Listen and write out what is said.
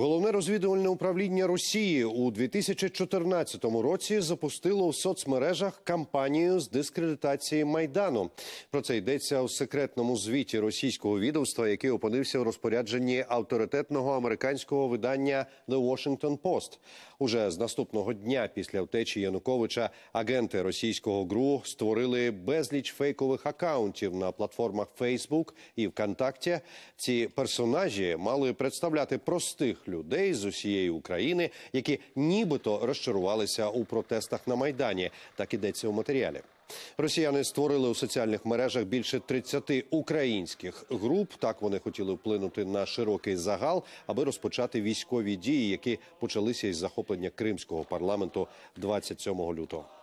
Головне розвідувальне управління Росії у 2014 році запустило в соцмережах кампанію з дискредитації майдану. Про це йдеться у секретному звіті російського відомства, який опинився в розпорядженні авторитетного американського видання «The Washington Post». Уже з наступного дня після втечі Януковича агенти російського гру створили безліч фейкових акаунтів на платформах Facebook і ВКонтакте. Ці персонажі мали представляти простих людей з усієї України, які нібито розчарувалися у протестах на майдані. Так ідеться у матеріалі. Росіяни створили у соціальних мережах більше 30 українських груп. Так вони хотіли вплинути на широкий загал, аби розпочати військові дії, які почалися із захоплення кримського парламенту 27 лютого.